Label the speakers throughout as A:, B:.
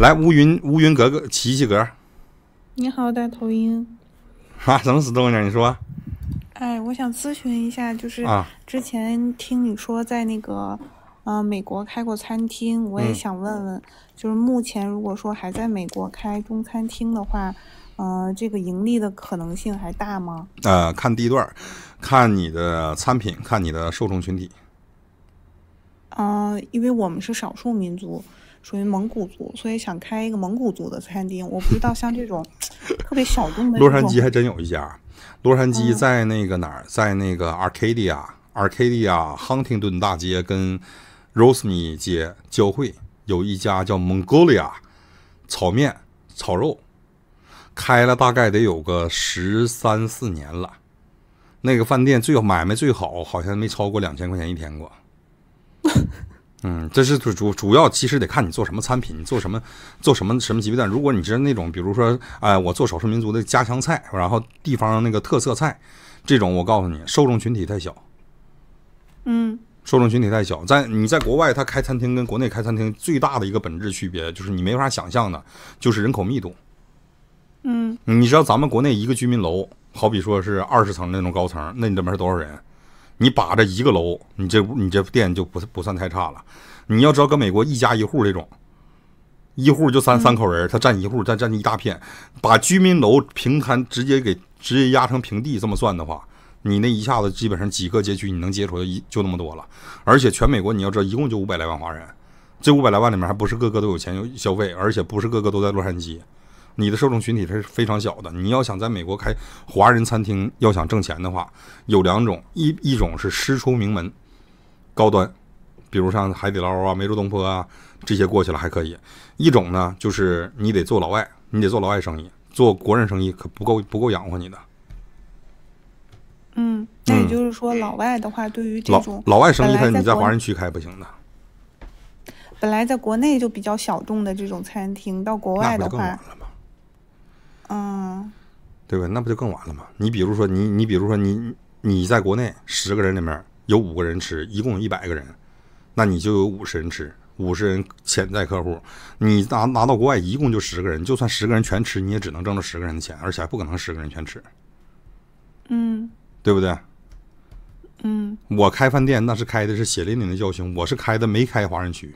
A: 来乌云乌云格格琪琪格，
B: 你好，大头鹰。
A: 啊，什么死动静？你说？
B: 哎，我想咨询一下，就是之前听你说在那个，呃，美国开过餐厅，我也想问问，就是目前如果说还在美国开中餐厅的话，呃，这个盈利的可能性还大吗？
A: 呃，看地段，看你的餐品，看你的受众群体。
B: 啊，因为我们是少数民族。属于蒙古族，所以想开一个蒙古族的餐厅。我不知道像这种 特别小众的。洛杉矶还真
A: 有一家，洛杉矶在那个哪儿，在那个 Arcadia、Arcadia Huntington 大街跟 r o s e m y 街交汇，有一家叫 Mongolia，炒面、炒肉，开了大概得有个十三四年了。那个饭店最买卖最好，好像没超过两千块钱一天过。嗯，这是主主主要，其实得看你做什么餐品，你做什么做什么什么级别的。如果你是那种，比如说，哎，我做少数民族的家乡菜，然后地方那个特色菜，这种，我告诉你，受众群体太小。嗯，受众群体太小。在你在国外，他开餐厅跟国内开餐厅最大的一个本质区别就是你没法想象的，就是人口密度。嗯，你知道咱们国内一个居民楼，好比说是二十层那种高层，那你这边是多少人？你把着一个楼，你这你这店就不不算太差了。你要知道，跟美国一家一户这种，一户就三三口人，他占一户，占占一大片，把居民楼平摊直接给直接压成平地，这么算的话，你那一下子基本上几个街区你能接触来一就那么多了。而且全美国你要知道，一共就五百来万华人，这五百来万里面还不是个个都有钱有消费，而且不是个个都在洛杉矶。你的受众群体是非常小的。你要想在美国开华人餐厅，要想挣钱的话，有两种：一一种是师出名门，高端，比如像海底捞啊、梅州东坡啊这些过去了还可以；一种呢，就是你得做老外，你得做老外生意，做国人生意可不够不够养活你的。
B: 嗯，那也就是说，老外的话，对于这种老外生意，他你在华人
A: 区开不行的。
B: 本来在国内就比较小众的这种餐厅，到国外的话。啊。
A: 对吧？那不就更完了吗？你比如说，你你比如说，你你在国内十个人里面有五个人吃，一共有一百个人，那你就有五十人吃，五十人潜在客户。你拿拿到国外，一共就十个人，就算十个人全吃，你也只能挣着十个人的钱，而且还不可能十个人全吃。嗯，对不对？嗯，我开饭店那是开的是血淋淋的教训，我是开的没开华人区。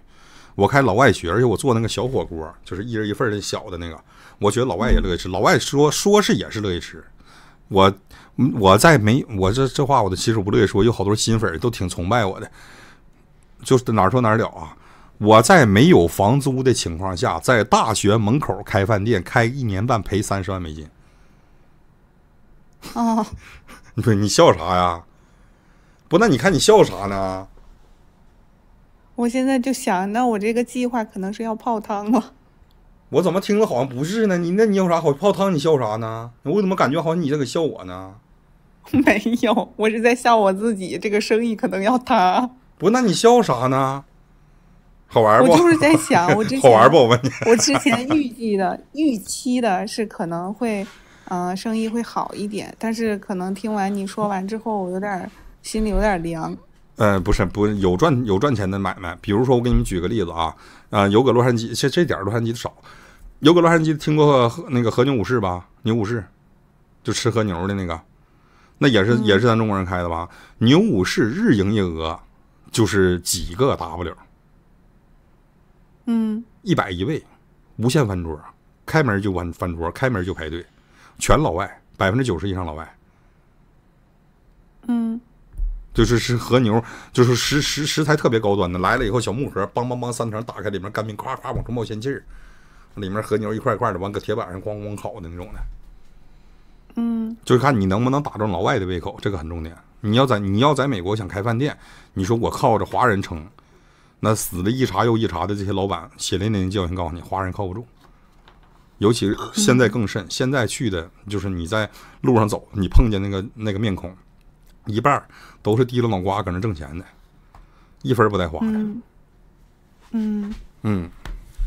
A: 我开老外学，而且我做那个小火锅，就是一人一份的小的那个，我觉得老外也乐意吃。老外说说是也是乐意吃。我，我在没我这这话我都其实不乐意说，有好多新粉都挺崇拜我的，就是哪说哪了啊。我在没有房租的情况下，在大学门口开饭店，开一年半赔三十万美金。啊，你说你笑啥呀？不，那你看你笑啥呢？
B: 我现在就想，那我这个计划可能是要泡汤了。
A: 我怎么听着好像不是呢？你那你有啥好泡汤？你笑啥呢？我怎么感觉好像你在笑我呢？
B: 没有，我是在笑我自己，这个生意可能要塌。
A: 不，那你笑啥呢？好玩不？我就是在想，我之 前好玩不？我问你，我之前
B: 预计的、预期的是可能会，嗯，生意会好一点，但是可能听完你说完之后，我有点心里有点凉。
A: 呃，不是，不有赚有赚钱的买卖。比如说，我给你们举个例子啊，啊，有个洛杉矶，这这点洛杉矶的少，有个洛杉矶听过那个和牛武士吧？牛武士，就吃和牛的那个，那也是也是咱中国人开的吧？牛武士日营业额就是几个 W，嗯，一百一位，无限饭桌，开门就完饭桌，开门就排队，全老外，百分之九十以上老外。嗯。就是是和牛，就是食食食材特别高端的，来了以后小木盒邦邦邦三层打开，里面干冰咵咵往出冒仙气儿，里面和牛一块一块的，完搁铁板上咣咣烤的那种的，嗯，就是看你能不能打中老外的胃口，这个很重点。你要在你要在美国想开饭店，你说我靠着华人撑，那死了一茬又一茬的这些老板血淋淋教训告诉你，华人靠不住，尤其是现在更甚。现在去的就是你在路上走，你碰见那个那个面孔。一半都是低着脑瓜搁那挣钱的，一分不带花
B: 的。嗯嗯
A: 嗯，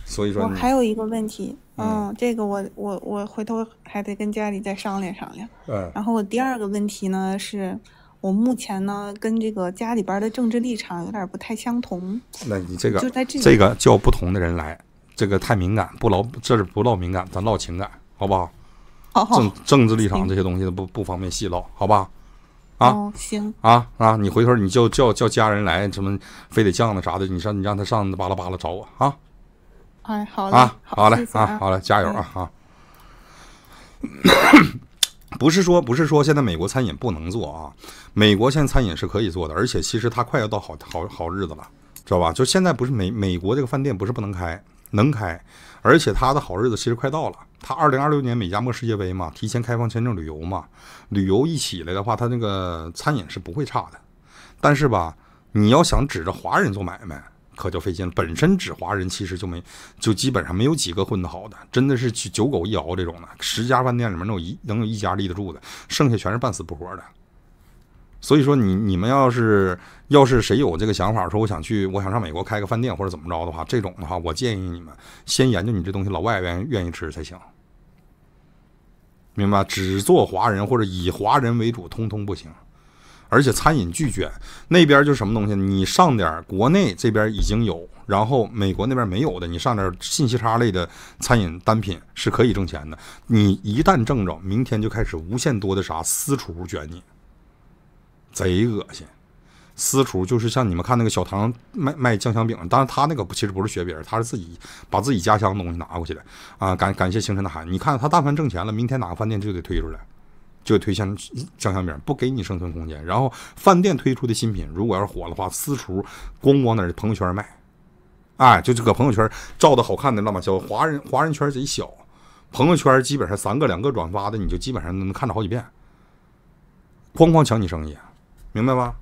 A: 所以说我还有
B: 一个问题，嗯，这个我我我回头还得跟家里再商量商量。嗯。然后我第二个问题呢，是我目前呢跟这个家里边的政治立场有点不太相同。那你这个，这个
A: 叫不同的人来，这个太敏感，不唠，这是不唠敏感，咱唠情感，好不好？好好。政政治立场这些东西都不不方便细唠，好吧？啊，行啊啊！你回头你就叫叫家人来，什么非得犟的啥的，你上你让他上巴拉巴拉找我啊！
B: 哎，好嘞啊，
A: 好嘞啊，好嘞，加油啊啊！不是说不是说现在美国餐饮不能做啊，美国现在餐饮是可以做的，而且其实它快要到好好好日子了，知道吧？就现在不是美美国这个饭店不是不能开，能开。而且他的好日子其实快到了，他二零二六年美加墨世界杯嘛，提前开放签证旅游嘛，旅游一起来的话，他那个餐饮是不会差的。但是吧，你要想指着华人做买卖，可就费劲了。本身指华人其实就没，就基本上没有几个混得好的，真的是去九狗一熬这种的，十家饭店里面能有一能有一家立得住的，剩下全是半死不活的。所以说，你你们要是要是谁有这个想法，说我想去，我想上美国开个饭店或者怎么着的话，这种的话，我建议你们先研究你这东西老外愿愿意吃才行。明白？只做华人或者以华人为主，通通不行。而且餐饮巨卷，那边就是什么东西，你上点国内这边已经有，然后美国那边没有的，你上点信息差类的餐饮单品是可以挣钱的。你一旦挣着，明天就开始无限多的啥私厨卷你。贼恶心，私厨就是像你们看那个小唐卖卖酱香饼，但是他那个不其实不是学别人，他是自己把自己家乡的东西拿过去的啊。感感谢星辰大海，你看他但凡挣钱了，明天哪个饭店就得推出来，就得推酱酱香饼，不给你生存空间。然后饭店推出的新品，如果要是火的话，私厨咣咣在朋友圈卖，哎，就就搁朋友圈照的好看的那么小，华人华人圈贼小，朋友圈基本上三个两个转发的，你就基本上能看着好几遍，哐哐抢你生意。明白吗？